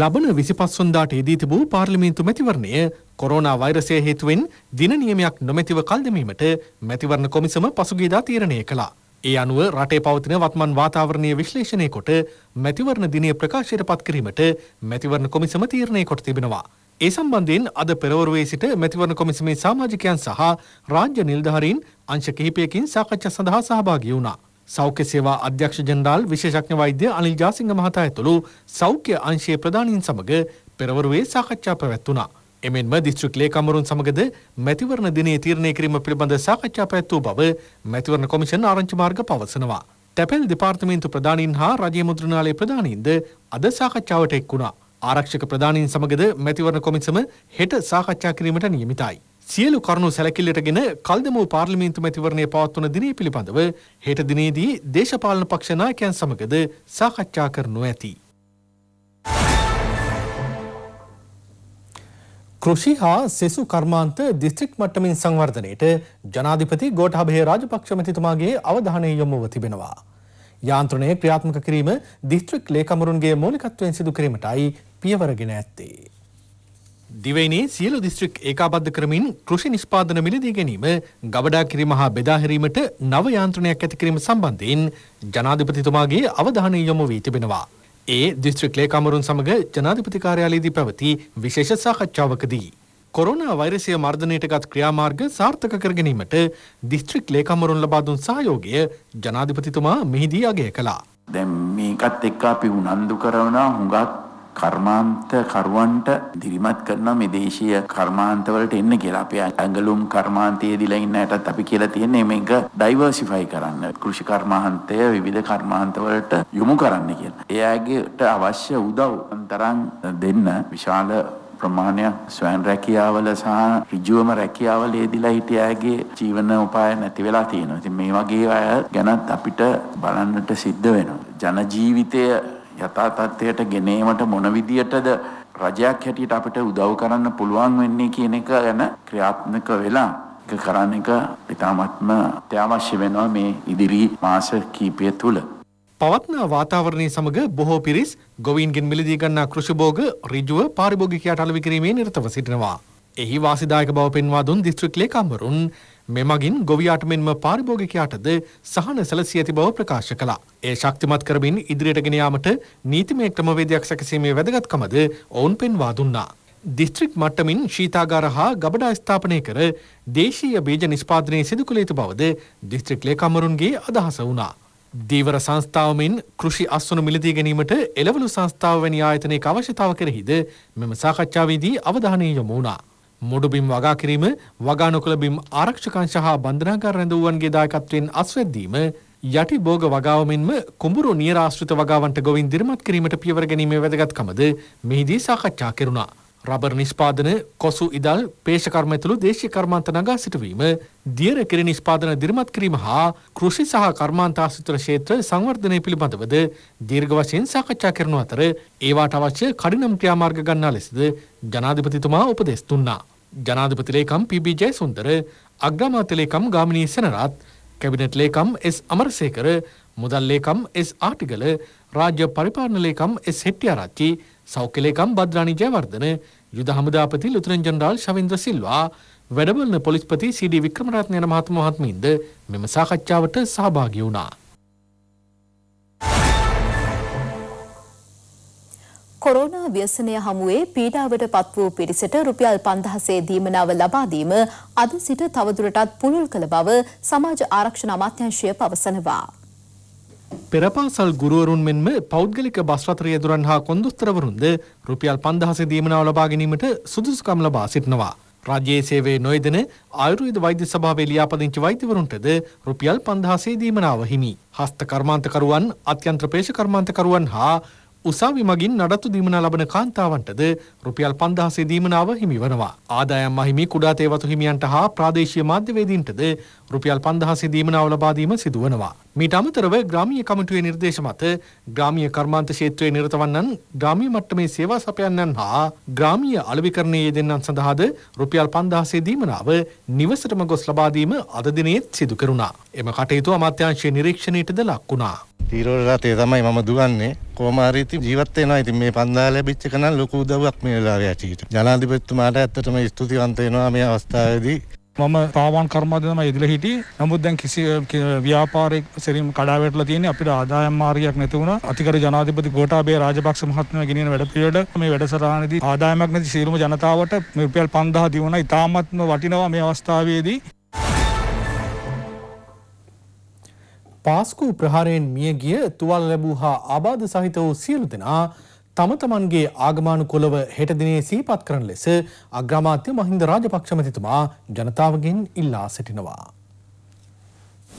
ලබන විසිපස්වන්දාට ඉදී තිබූ පාර්ලිමේන්තු මැතිවරණය කොරෝනා වෛරසය හේතුවෙන් දින නියමයක් නොමැතිව කල්දමීමට මැතිවරණ කොමිසම පසුගේදා තීරණය කළා. ඒ අනුව රටේ පවතින වත්මන් වාතාවරණය විශ්ලේෂණය කොට මැතිවරණ දිනය ප්‍රකාශයට පත් කිරීමට මැතිවරණ කොමිසම තීරණය කොට තිබෙනවා. ඒ සම්බන්ධයෙන් අද පෙරවරුවේ සිට මැතිවරණ කොමිසමේ සමාජිකයන් සහ රාජ්‍ය නිලධාරීන් අංශ කිහිපයකින් සාකච්ඡා සඳහා සහභාගී වුණා. සෞඛ්‍ය සේවා අධ්‍යක්ෂ ජෙනරාල් විශේෂඥ වෛද්‍ය අනිල් ජාසිංහ මහතා ඇතුළු සෞඛ්‍ය අංශයේ ප්‍රධානීන් සමග පෙරවරුවේ සාකච්ඡා පැවැත්වුණා. එමෙන්ම දිස්ත්‍රික් ලේකම්වරුන් සමගද මැතිවරණ දිනේ තීරණය කිරීම පිළිබඳ සාකච්ඡා පැවැත්වූ බව මැතිවරණ කොමිෂන් ආරංචි මාර්ග පවසනවා. තැපැල් දෙපාර්තමේන්තු ප්‍රධානීන් හා රජයේ මුද්‍රණාලය ප්‍රධානීන්ද අද සාකච්ඡාවට එක් වුණා. ආරක්ෂක ප්‍රධානීන් සමගද මැතිවරණ කොමිසම හෙට සාකච්ඡා කිරීමට නියමිතයි. සියලු කරුණු සැලකිල්ලටගෙන කල්දමු පාර්ලිමේන්තු මැතිවරණය පවත්වන දිනය පිළිබඳව හෙට දිනේදී දේශපාලන පක්ෂ නායකයන් සමගද සාකච්ඡා කරනු ඇති. කෘෂි හා සෙසු කර්මාන්ත දිස්ත්‍රික් මට්ටමින් සංවර්ධනයට ජනාධිපති ගෝඨාභය රාජපක්ෂ මැතිතුමාගේ අවධානය යොමුව තිබෙනවා. යාන්ත්‍රණය ක්‍රියාත්මක කිරීම දිස්ත්‍රික් ලේකමරුන්ගේ මූලිකත්වයෙන් සිදු කිරීමටයි පියවරගෙන ඇත්තේ. දිවයිනේ සියලු දිස්ත්‍රික් ඒකාබද්ධ කරමින් කෘෂි නිෂ්පාදන මිලදී ගැනීම ගබඩා කිරීම හා බෙදාහැරීමට නව යාන්ත්‍රණයක් ඇති කිරීම සම්බන්ධයෙන් ජනාධිපතිතුමාගේ අවධානය යොමු වී තිබෙනවා. ඒ දිස්ත්‍රික් ලේකමරුන් සමග ජනාධිපති කාර්යාලයේදී පැවති විශේෂ සාකච්ඡාවකදී කොරෝනා වෛරසය මර්ධනයටගත් ක්‍රියාමාර්ග සාර්ථක කර ගැනීමට දිස්ත්‍රික් ලේකම්වරුන් ලබා දුන් සහයෝගය ජනාධිපතිතුමා මෙහිදී අගය කළා. දැන් මේකත් එක්ක අපි උනන්දු කරනවා හුඟක් කර්මාන්ත කරුවන්ට දිරිමත් කරන මේ දේශීය කර්මාන්තවලට එන්න කියලා. අපි ඇඟලුම් කර්මාන්තයේදීලා ඉන්න හැටත් අපි කියලා තියෙන්නේ මේක ඩයිවර්සිෆයි කරන්න. කෘෂි කර්මාන්තය විවිධ කර්මාන්තවලට යොමු කරන්න කියලා. එයාගේට අවශ්‍ය උදව් අන්තරම් දෙන්න විශාල ප්‍රමාණයක් ස්වයන් රැකියාවල සහ ඍජුවම රැකියාවල යෙදিলা හිටියාගේ ජීවන උපාය නැති වෙලා තියෙනවා. ඉතින් මේ වගේ අය ගැනත් අපිට බලන්නට සිද්ධ වෙනවා. ජන ජීවිතය යථා තත්ත්වයට ගෙනීමට මොන විදියටද රජයක් හැටියට අපිට උදව් කරන්න පුළුවන් වෙන්නේ කියන එක ගැන ක්‍රියාත්මක වෙලා ඒක කරන්න එක ඉතාමත්ම අත්‍යවශ්‍ය වෙනවා මේ ඉදිරි මාස කීපය තුළ. පවත්නා වාතාවරණය සමග බොහෝ පිරිස් ගොවීන්ගෙන් මිලදී ගන්නා කෘෂිභෝග ඍජුව පාරිභෝගිකයාට අලෙවි කිරීමේ නිරතව සිටිනවා. එහි වාසිදායක බව පෙන්වා දුන් දිස්ත්‍රික් ලේකම්වරුන් මෙමගින් ගොවියාට මෙන්ම පාරිභෝගිකයාටද සහන සැලසී ඇති බව ප්‍රකාශ කළා. ඒ ශක්තිමත් කරමින් ඉදිරියට ගෙන යාමට නීතිමය ක්‍රමවේදයක් සැකසීමේ වැදගත්කමද ඔවුන් පෙන්වා දුන්නා. දිස්ත්‍රික් මට්ටමින් ශීතාගාර හා ගබඩා ස්ථාපනය කර දේශීය බීජ නිෂ්පාදනයේ සිදු කළ යුතු බවද දිස්ත්‍රික් ලේකම්වරුන්ගේ අදහස වුණා. දීවර සංස්ථාවමින් කෘෂි අස්වනු මිලදී ගැනීමට එළවලු සංස්ථාව වැනි ආයතනයක අවශ්‍යතාව කෙරෙහිද මෙම සාකච්ඡාවේදී අවධානය යොමු වුණා. මුඩුබිම් වගා කිරීම, වගා නොකළ බිම් ආරක්ෂකංශ හා බන්ධනාගාර රැඳවුවන්ගේ දායකත්වයෙන් අස්වැද්දීම යටි භෝග වගාව මෙන්ම කුඹුරු නියරාශ්‍රිත වගාවන්ට ගොවින් දිරිමත් කිරීමට පියවර ගැනීමේ වැදගත්කමද මෙහිදී සාකච්ඡා කෙරුණා. රබර් නිෂ්පාදන කොසු ඉදල් පේෂකර්ම ඇතුළු දේශීය කර්මාන්ත නගා සිටුවීම දියර කිරි නිෂ්පාදන දිරිමත් කිරීම හා කෘෂි සහ කර්මාන්තාසුත්‍ර ක්ෂේත්‍ර සංවර්ධනය පිළිබඳවද දීර්ඝ වශයෙන් සාකච්ඡා කරන අතර ඒවාට අවශ්‍ය කඩිනම් ක්‍රියාමාර්ග ගන්නා ලෙසද ජනාධිපතිතුමා උපදෙස් දුන්නා. ජනාධිපති ලේකම් පී.බී. ජයසුන්දර, අග්‍රාමාත්‍ය ලේකම් ගාමිණී සෙනරත්, කැබිනට් ලේකම් එස්. අමරසේකර, මුදල් ලේකම් එස්. ආටිගල, රාජ්‍ය පරිපාලන ලේකම් එස්. හෙට්ටිආරච්චි සෞඛ්‍යලේකම් භද්‍රානි ජයවර්ධන යුද හමුදාපති ලුතුරන් ජනරාල් ශවින්ද්‍ර සිල්වා වැඩබලන පොලිස්පති සීඩී වික්‍රමරත්න යන මහත්ම මහත්මීන්ද මෙම සාකච්ඡාවට සහභාගී වුණා. කොරෝනා ව්‍යසනය හමුවේ පීඩාවට පත් වූ පිරිසට රුපියල් 5000 දීමනාව ලබා දීම අද සිට තවදුරටත් පුළුල් කළ බව සමාජ ආරක්ෂණ අමාත්‍යාංශය පවසනවා. පෙරපාසල් ගුරුවරුන් මෙන්ම පෞද්ගලික බස් රථ රියදුරන් හා කොන්දොස්තරවරුන්ද රුපියල් 5000 දීමනාව ලබා ගැනීමට සුදුසුකම් ලබා සිටිනවා. රජයේ සේවයේ නොයදෙන ආයුර්වේද වෛද්‍ය සභාවේ ලියාපදිංචි වෛද්‍යවරුන්ටද රුපියල් 5000 දීමනාව හිමි. හස්ත කර්මාන්තකරුවන්, අත්‍යන්ත ප්‍රේෂ කර්මාන්තකරුවන් හා උසාවි මගින් නඩත්තු දීමනා ලබන කාන්තාවන්ටද රුපියල් 5000 දීමනාව හිමි වනවා. ආදායම් අහිමි කුඩා තේවතු හිමියන්ට හා ප්‍රාදේශීය මාධ්‍යවේදීන්ටද රුපියල් 5000 දීමනාව ලබා දීම සිදු වෙනවා. මීට අමතරව ග්‍රාමීය කමිටුවේ නිර්දේශ මත ග්‍රාමීය කර්මාන්ත ක්ෂේත්‍රයේ නිරත වන්නන් ග්‍රාමීය මට්ටමේ සේවා සපයන්නන් හා ග්‍රාමීය අලෙවිකරණයේ යෙදෙන්නන් සඳහාද රුපියල් 5000 දීමනාව නිවසටම ගොස් ලබා දීම අද දිනේත් සිදු කරුණා. එම කටයුතු අමාත්‍යාංශයේ නිරීක්ෂණයටද ලක් වුණා. තීරෝලා තේ තමයි මම දුවන්නේ කෝමාරීති ජීවත් වෙනවා. ඉතින් මේ පන්දාල ලැබිච්ච එක නම් ලොකු උදව්වක් මේ වෙලාවේ ඇචීට. ජනාධිපතිතුමාට ඇත්තටම ස්තුතිවන්ත වෙනවා මේ අවස්ථාවේදී. මම තාවන් කර්මාදම ඉදිල හිටි නමුත් දැන් කිසි ව්‍යාපාරය සෙරම් කඩාවටල තියන අපිට ආදායම් මාර්ගයක් නැතිවුණ අතිකර ජනාධපති ගෝටාබේ රාජපක්ෂ මහත්ම ගෙනන වැඩපියට මේ වැඩසරහනදී ආදායමක් නැති සේරුම ජනතාවට මිපියල් පන්දහ දිවුණ ඉතාමත්ම වටිනවා මේ අවස්ථාවේදී පාස්කු ප්‍රහාරයෙන් මිය ගිය තුවල් ලැබූ හා ආබාධ සහිත වූ සියලු දෙනා තම තමන්ගේ ආගමානුකොලව හෙට දිනේ සීපත් කරන ලෙස අග්‍රාමාත්‍ය මහින්ද රාජපක්ෂ මැතිතුමා ජනතාවගෙන් ඉල්ලා සිටිනවා.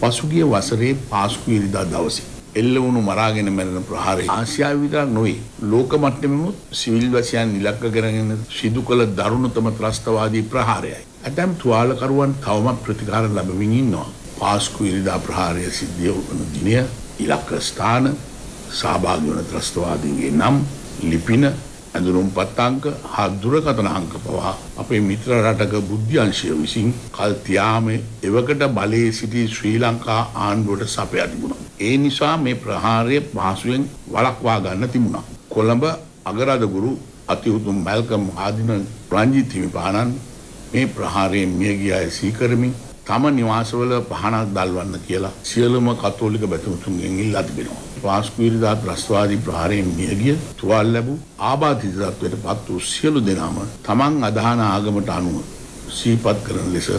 පසුගිය වසරේ පාස්කු ඉරිදා දවසේ එල්ල වුණු මරාගෙන මැරෙන ප්‍රහාරය ආසියාව විතරක් නොවේ ලෝක මට්ටමෙමුත් සිවිල් වැසියන් ඉලක්ක කරගෙන සිදු කළ දරුණුතම ත්‍රස්තවාදී ප්‍රහාරයයි. ඇතැම් තුවාලකරුවන් තවමත් ප්‍රතිකාර ලැබමින් ඉන්නවා. පාස්කු ඉරිදා ප්‍රහාරය සිද්ධිය වන දිනය ඉලක්ක ස්ථාන සහභාගි වන ත්‍රස්තවාදීන්ගේ නම් ලිපින ඇඳුරුම් පත්තාංක හා දුරකථන අංක පවා අපේ මිත්‍ර රටක බුද්ධ්‍යංශය විසින් කල් තියාම එවකට බලයේ සිටි ශ්‍රී ලංකා ආණ්ඩුවට සපයා තිබුණා. ඒ නිසා මේ ප්‍රහාරය පහසුවෙන් වළක්වා ගන්න තිබුණා. කොළඹ අගරදගුරු අතිඋතුම් මැල්කම් ආදින රංජිත් හිමිපාණන් මේ ප්‍රහාරයෙන් මිය ගිය අය සිහි කරමින් තම නිවාසවල පහනක් දල්වන්න කියලා සියලුම කතෝලික බැතිමතුන්ගෙන් ඉල්ලා තිබෙනවා. පාස්කීරිදා ත්‍රස්වාදී ප්‍රහාරයෙන් මියගිය තුවාල ලැබූ ආබාධිතත්වයට පත් වූ සියලු දෙනාම තමන් අදහන ආගමට අනුව සීපත් කරන ලෙස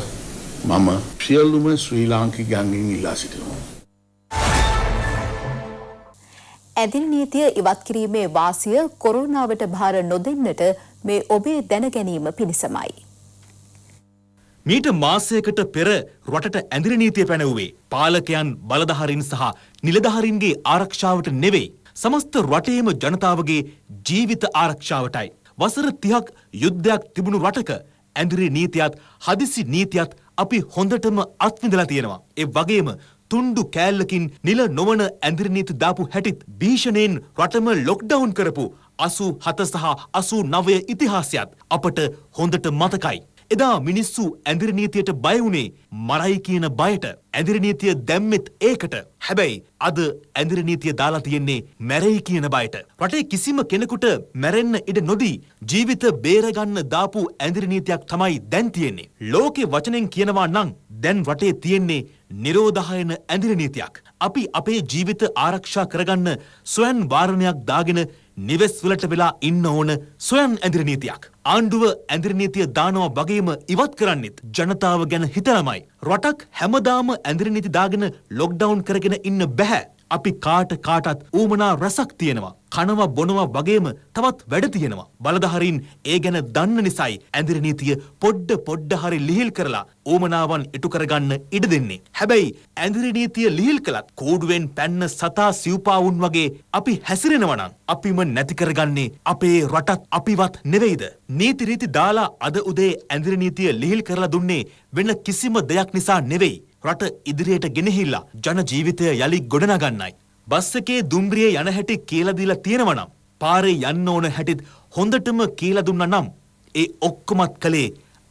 මම සියලුම ශ්‍රී ලාංකිකයන්ගෙන් ඉල්ලා සිටිනවා. ඇදිල් නීතිය ඉවත් කිරීමේ වාසිය කොරෝනාවට භාර නොදෙන්නට මේ ඔබේ දැන ගැනීම පිණිසමයි. මීට මාසයකට පෙර රටට ඇඳිරි නීතිය පැනවුවේ පාලකයන් බලධාරීන් සහ නිලධාරීන්ගේ ආරක්ෂාවට නෙවෙයි සමස්ත රටේම ජනතාවගේ ජීවිත ආරක්ෂාවටයි වසර 30ක් යුද්ධයක් තිබුණු රටක ඇඳිරි නීතියත් හදිසි නීතියත් අපි හොඳටම අත්විඳලා තියෙනවා ඒ වගේම තුන්ඩු කෑල්ලකින් නිල නොවන ඇඳිරි නීති දාපු හැටිත් භීෂණයෙන් රටම ලොක්ඩවුන් කරපු 87 සහ 89 ඉතිහාසයත් අපට හොඳට මතකයි එදා මිනිස්සු ඇඳිරි නීතියට බය වුණේ මරයි කියන බයට. ඇඳිරි නීතිය දැම්මෙත් ඒකට. හැබැයි අද ඇඳිරි නීතිය දාලා තියෙන්නේ මැරෙයි කියන බයට. රටේ කිසිම කෙනෙකුට මැරෙන්න ඉඩ නොදී ජීවිත බේරගන්න දාපු ඇඳිරි නීතියක් තමයි දැන් තියෙන්නේ. ලෝකේ වචනෙන් කියනවා නම් දැන් රටේ තියෙන්නේ නිරෝධායන ඇඳිරි නීතියක්. අපි අපේ ජීවිත ආරක්ෂා කරගන්න ස්වයන් වාරණයක් දාගෙන නිවෙස් වලට වෙලා ඉන්න ඕන සොයන් ඇඳිර නීතියක්. ආණ්ඩුව ඇඳිර නීතිය දානවා වගේම ඉවත් කරන්නෙත් ජනතාව ගැන හිතලමයි. රටක් හැමදාම ඇඳිර නීති දාගෙන ලොක්ඩවුන් කරගෙන ඉන්න බැහැ. අපි කාට කාටත් ඌමනා රසක් තියෙනවා. කනවා බොනවා වගේම තවත් වැඩ තියෙනවා. බලධාරීන් ඒ ගැන දන්න නිසායි ඇඳිර නීතිය පොඩ්ඩ පොඩ්ඩ හරි ලිහිල් කරලා ඌමනාවන් ඉටු කරගන්න ඉඩ දෙන්නේ. හැබැයි ඇඳිර නීතිය ලිහිල් කළත් කෝඩුවෙන් පැන්න සතා සිව්පාවුන් වගේ අපි හැසිරෙනවා නම් අපිම නැති කරගන්නේ අපේ රටත් අපිවත් නෙවෙයිද? නීති රීති දාලා අද උදේ ඇඳිර නීතිය ලිහිල් කරලා දුන්නේ වෙන කිසිම දෙයක් නිසා නෙවෙයි. රට ඉදිරියට ගෙනහිල්ලා ජන ජීවිතය යළි ගොඩනගන්නයි. බස් එකේ දුම්රියේ යන හැටි කියලා දීලා තියෙනවා නම් පාරේ යන්න ඕන හැටිත් හොඳටම කියලා දුන්නා නම් ඒ ඔක්කොමත් කලේ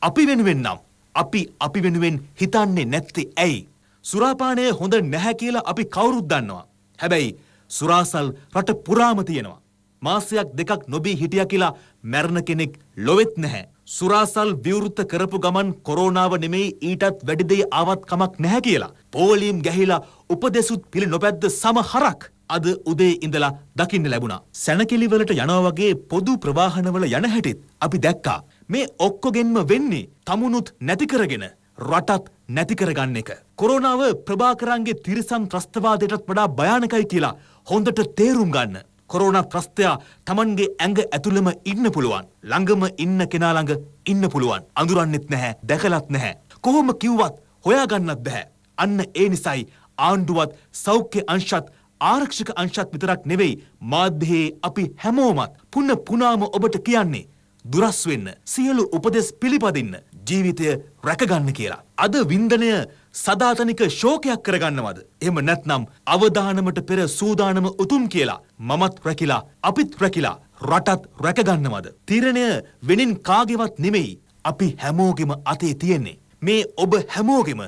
අපි වෙනුවෙන් නම් අපි අපි වෙනුවෙන් හිතන්නේ නැත්තේ ඇයි? සුරාපානය හොඳ නැහැ කියලා අපි කවුරුත් දන්නවා. හැබැයි සුරාසල් රට පුරාම තියෙනවා. මාසයක් දෙකක් නොබී හිටියා කියලා මැරණ කෙනෙක් ලොවෙත් නැහැ. සුරාසල් විවෘත කරපු ගමන් කොරෝනාව නෙමෙයි ඊටත් වැඩි දෙය ආවත් කමක් නැහැ කියලා. පෝලීම් ගැහිලා උපදෙසුත් පිළි නොබැද්ද සම හරක්. අද උදේ ඉඳලා දකින්න ලැබුණා. සැනකෙලිවලට යනවා වගේ පොදු ප්‍රවාහනවල යන හැටිත් අපි දැක්කා. මේ ඔක්කොගෙන්ම වෙන්නේ තමුණුත් නැති කරගෙන රටත් නැති කරගන්න එක. කොරෝනාව ප්‍රභාකරන්ගේ තිරිසන් ත්‍රස්තවාදයටත් වඩා භයානකයි කියලා හොඳට තේරුම් ගන්න. කොරෝනා ත්‍රස්තයා Tamanගේ ඇඟ ඇතුළම ඉන්න පුළුවන්. ළඟම ඉන්න කෙනා ළඟ ඉන්න පුළුවන්. අඳුරන්නෙත් නැහැ, දැකලත් නැහැ. කොහොම කිව්වත් හොයාගන්නත් බෑ. අන්න ඒ නිසයි ආණ්ඩුවත් සෞඛ්‍ය අංශත් ආරක්ෂක අංශත් විතරක් නෙවෙයි මාධ්‍යයේ අපි හැමෝමත් පුන පුනාම ඔබට කියන්නේ දුරස් වෙන්න සියලු උපදෙස් පිළිපදින්න ජීවිතය රැකගන්න කියලා. අද වින්දනය සදාතනික ශෝකයක් කරගන්නවද? එහෙම නැත්නම් අවදානමට පෙර සූදානම උතුම් කියලා මමත් රැකිලා අපිත් රැකිලා රටත් රැකගන්නවද? තීරණය වෙනින් කාගේවත් නෙමෙයි. අපි හැමෝගෙම අතේ තියෙන්නේ. මේ ඔබ හැමෝගෙම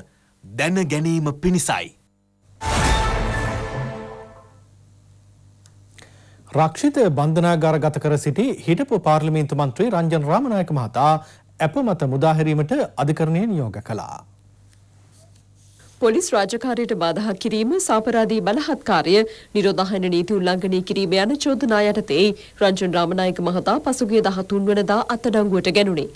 දැන ගැනීම පිණිසයි. රක්ෂිත බන්ධනාගාර ගත කර සිටි හිටපු පාර්ලිමේන්තු මන්ත්‍රී රංජන් රාමනායක මහතා ඇප මත මුදාහැරීමට අධිකරණය නියෝග කළා. පොලිස් රාජකාරියට බාධා කිරීම, සාපරාධී බලහත්කාරය, නිරෝධායන නීති උල්ලංඝනය කිරීම යන චෝදනා යටතේ රංජන් රාමනායක මහතා පසුගිය 13 වෙනිදා අත්අඩංගුවට ගැනුණේ.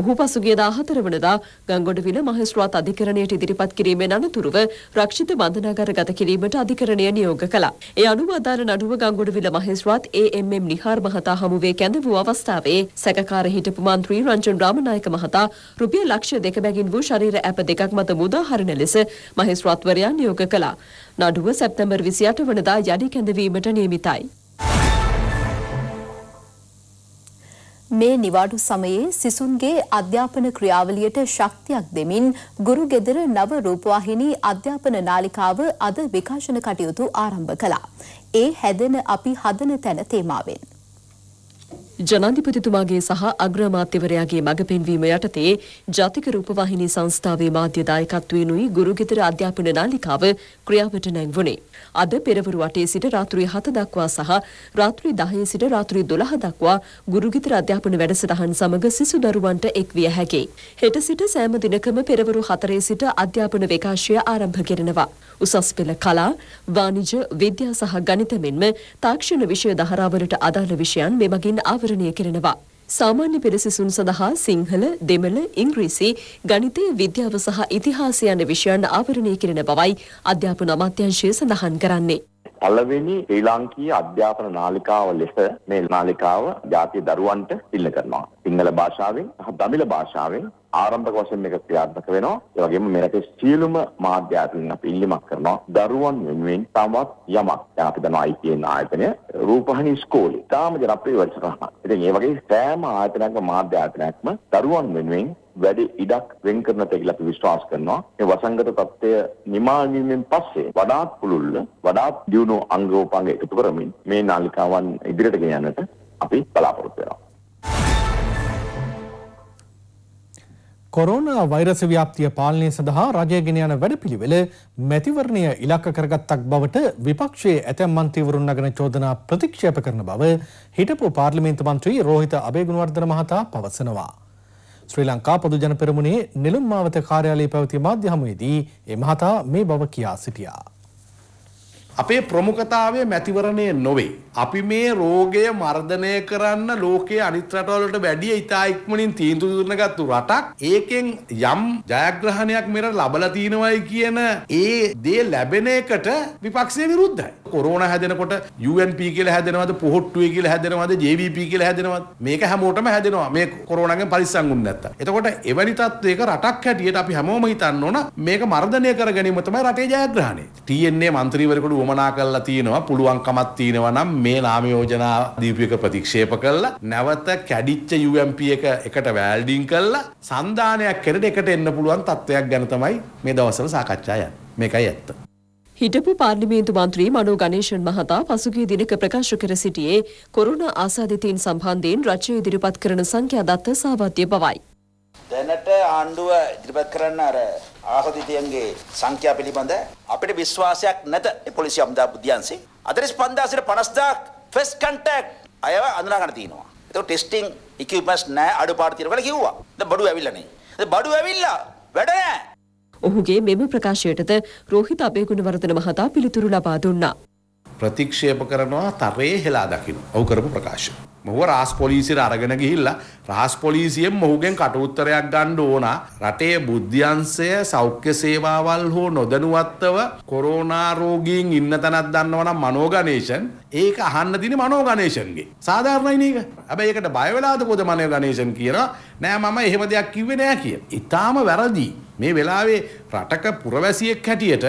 ඔහු පසුගිය 14 වනදා ගංගොඩවිල මහේස්ත්‍රාත් අධිකරණයට ඉදිරිපත් කිරීමෙන් අනතුරුව රක්ෂිත බන්ධනාගාරගත කිරීමට අධිකරණය නියෝග කළා. ඒ අනුව අදාළ නඩුව ගංගොඩවිල මහේස්ත්‍රාත් AMM නිහාර් මහතා හමුවේ කැඳවූ අවස්ථාවේ සැකකාර හිටපු මන්ත්‍රී රංජන් රාමනායක මහතා රුපියල් ලක්ෂ දෙක බැගින් වූ ශරීර ඇප දෙකක් මත මුදාහරින ලෙස මහේස්ත්‍රාත්වරයා නියෝග කළා. නඩුව සැප්තැම්බර් 28 වනදා යළි කැඳවීමට නියමිතයි. මේ නිවාඩු සමයේ සිසුන්ගේ අධ්‍යාපන ක්‍රියාවලියට ශක්තියක් දෙමින් ගුරුගෙදර නව රූපවාහිනී අධ්‍යාපන නාලිකාව අද විකාශන කටයුතු ආරම්භ කළා. ඒ හැදෙන අපි හදන තැන තේමාවෙන්. ජනාධිපතිතුමාගේ සහ අග්‍රාමාත්‍යවරයාගේ මඟ පෙන්වීම යටතේ ජාතික රූපවාහිනී සංස්ථාවේ මාධ්‍ය දායකත්වයෙනුයි ගුරුගිතර අධ්‍යාපන නාලිකාව ක්‍රියාවට නැංවුණේ. අද පෙරවරු 8 සිට රාත්‍රී 7 දක්වා සහ රාත්‍රී 10 සිට රාත්‍රී 12 දක්වා ගුරුගිතර අධ්‍යාපන වැඩසටහන් සමග සිසු දරුවන්ට එක්විය හැකියි. හෙට සිට සෑම දිනකම පෙරවරු 4 සිට අධ්‍යාපන විකාශය ආරම්භ කරනවා. උසස් පෙළ කලා, වාණිජ, විද්‍යා සහ ගණිත මෙන්ම තාක්ෂණ විෂය ධාරාවලට අදාළ විෂයන් මෙමගින් ආවරණය විවරණය කරනවා. සාමාන්‍ය පෙළ සිසුන් සඳහා සිංහල, දෙමළ, ඉංග්‍රීසි, ගණිතය, විද්‍යාව සහ ඉතිහාසය යන විෂයන් ආවරණය කරන බවයි අධ්‍යාපන අමාත්‍යාංශය සඳහන් කරන්නේ. පළවෙනි ශ්‍රී ලාංකීය අධ්‍යාපන නාලිකාව ලෙස මේ නාලිකාව ජාතිය දරුවන්ට ඉල්ල කරනවා. සිංහල භාෂාවෙන් සහ දමිළ භාෂාවෙන් ආරම්භක වශයෙන් මේක ක්‍රියාත්මක වෙනවා. ඒ වගේම මේක සියලුම මාධ්‍ය ආයතන අපි ඉල්ලීමක් කරනවා. දරුවන් වෙනුවෙන් තවත් යමක්. දැන් අපි දන්නවා ITN ආයතනය රූපහානි ඉස්කෝලේ. තාම ජනප්‍රිය වැඩසටහනක්. ඉතින් මේ වගේ සෑම ආයතනයක්ම මාධ්‍ය ආයතනයක්ම දරුවන් වෙනුවෙන් වැඩි ඉඩක් වෙන් කරන තැයි කියලා අපි විශ්වාස කරනවා. මේ වසංගත தත්ත්වය නිමා ගැනීමෙන් පස්සේ වඩාත් පුළුල්ල වඩාත් දියුණු අංගෝපාංග එකතු කරමින් මේ නාලිකාවන් ඉදිරියට ගෙන යන්නට අපි බලාපොරොත්තු වෙනවා. කොරෝන වෛරස ව්‍යාප්තිය පාලනය සඳහා රජය ගෙන යන වැඩපිළිවෙල මැතිවරණය ඉලක්ක කරගත්තක් බවට විපක්ෂයේ ඇතැම් මන්ත්‍රීවරුන් නගන චෝදනා ප්‍රතික්ෂේප කරන බව හිටපු පාර්ලිමේන්තු මන්ත්‍රී රෝහිත අබේගුණවර්ධන මහතා පවසනවා. ශ්‍රී ලංකා පොදුජන පෙරමුණේ නෙළුම් මාවත කාර්යාලයේ පැවති මාධ්‍ය හමුවේදී ඒ මහතා මේ බව කියා සිටියා. අපේ ප්‍රමුඛතාවය මැතිවරණය නොවේ. අපි මේ රෝගය මර්ධනය කරන්න ලෝකයේ අනිත් රටවලට වැඩිය ඉතා ඉක්මනින් තීන්දුව දුරනගත්තු රටක් ඒකෙන් යම් ජයග්‍රහණයක් මෙර ලබලා තිනවයි කියන ඒ දේ ලැබෙන එකට විපක්ෂය විරුද්ධයි. කොරෝන හැදෙනකොට UNP කියලා හැදෙනවද පොහොට්ටුවේ කියලා හැදෙනවද JVP කියලා හැදෙනවද මේක හැමෝටම හැදෙනවා මේ කොරෝනාගෙන් පරිස්සම් වුනේ නැත්තම්. එතකොට එවැනි තත්වයක රටක් හැටියට අපි හැමෝම හිතන්න ඕන මේක මර්ධනය කර ගැනීම තමයි රටේ ජයග්‍රහණය. TNA මන්ත්‍රීවරයෙකුට වමනා කරලා තියෙනවා පුළුවන්කමක් තියෙනවා නම් මේ නාම යෝජනා දීපු එක ප්‍රතික්ෂේප කළා. නැවත කැඩිච්ච UMP එක එකට වැල්ඩින් කළා. සන්දානයක් කරලා එකට එන්න පුළුවන් තත්වයක් ගැන තමයි මේ දවස්වල සාකච්ඡා යන්නේ. මේකයි ඇත්ත. හිටපු පාර්ලිමේන්තු මන්ත්‍රී මනෝ ගණේෂන් මහතා පසුගිය දිනක ප්‍රකාශ කර සිටියේ කොරුණා ආසාදිතයින් සම්බන්ධයෙන් රජය ඉදිරිපත් කරන සංඛ්‍යා දත්ත සාවද්‍ය බවයි. දැනට ආණ්ඩුව ඉදිරිපත් කරන්න අර ආහදිතයන්ගේ සංඛ්‍යා පිළිබඳ අපිට විශ්වාසයක් නැත පොලිසි අම්දා බුද්ධියන්සේ අදරිස් පන්දාසිට පනස්දාක් ෆෙස් කන්ටක් අයව අඳනාගන තියෙනවා එතකොට ටෙස්ටිං ඉකිව්මන්ට්ස් නැහැ අඩුපාඩු තියෙන කියලා කිව්වා දැන් බඩු ඇවිල්ලා නැහැ බඩු ඇවිල්ලා වැඩ නැහැ ඔහුගේ මෙම ප්‍රකාශයටද රෝහිත අබේගුණවර්ධන මහතා පිළිතුරු ලබා දුන්නා ප්‍රතික්ෂේප කරනවා තරයේ හෙලා දකින්න ඔහු කරපු ප්‍රකාශය මොහුව රාස් පොලිසියට අරගෙන ගිහිල්ලා රාස් පොලිසියෙන් මොහුගෙන් කටඋත්තරයක් ගන්න ඕන රටේ බුද්ධ්‍යංශය සෞඛ්‍ය සේවාවල් හෝ නොදැනුවත්ව කොරෝනා රෝගීන් ඉන්න තැනක් දන්නවනම් මනෝගණේෂන් ඒක අහන්න දින මනෝගණේෂන්ගේ සාධාරණයි නේක. හැබැයි ඒකට බය වෙලාද පොද මනෝගණේෂන් කියනවා නෑ මම එහෙම දෙයක් කිව්වේ නෑ කිය. ඊටාම වැරදි. මේ වෙලාවේ රටක පුරවැසියෙක් හැටියට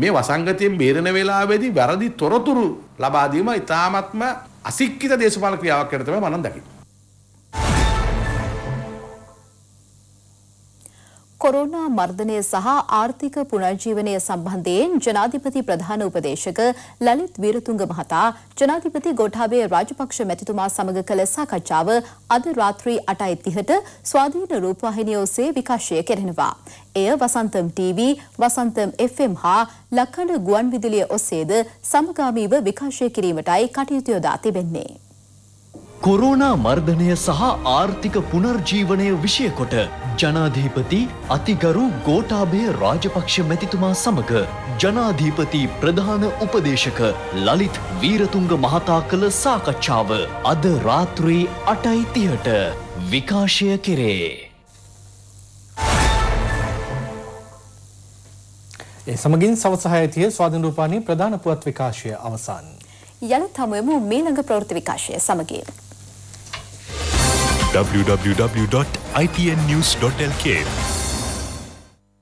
මේ වසංගතයෙන් බේරෙන වෙලාවේදී වැරදි තොරතුරු ලබා දීම ඉතාමත්ම අසික්කිත දේශපාල ක්‍රියාවක් කරන තමයි මම නම් දකින්නේ. කොරෝනා මර්ධනය සහ ආර්ථික පුනර්ජීවනය සම්බන්ධයෙන් ජනාධිපති ප්‍රධාන උපදේශක ලලිත් වීරතුංග මහතා ජනාධිපති ගෝඨාභය රාජපක්ෂ මැතිතුමා සමග කළ සාකච්ඡාව අද රාත්‍රී 8:30ට ස්වාධීන රූපවාහිනිය ඔස්සේ විකාශය කෙරෙනවා. එය වසන්තම් TV, වසන්තම් FM හා ලක්කන ගුවන්විදුලිය ඔස්සේද සමගාමීව විකාශය කිරීමටයි කටයුතු යොදා තිබෙන්නේ. කොරෝනා මර්ධනය සහ ආර්ථික පුනර්ජීවනය විෂය කොට ජනාධීපති අතිගරු ගෝටාභය රාජපක්ෂ මැතිතුමා සමග ජනාධීපති ප්‍රධාන උපදේශක ලලිත් වීරතුංග මහතා කළ සාකච්ඡාව අද රාත්‍රී අටයිතියට විකාශය කෙරේ. ඒ සමගින් සවසහයතිය ස්වාධන රූපානී ප්‍රධාන පුවත් විකාශය අවසන්. යන තමයම මේළඟ ප්‍රවෘති විකාශය සමගින්. www.itnnews.lk.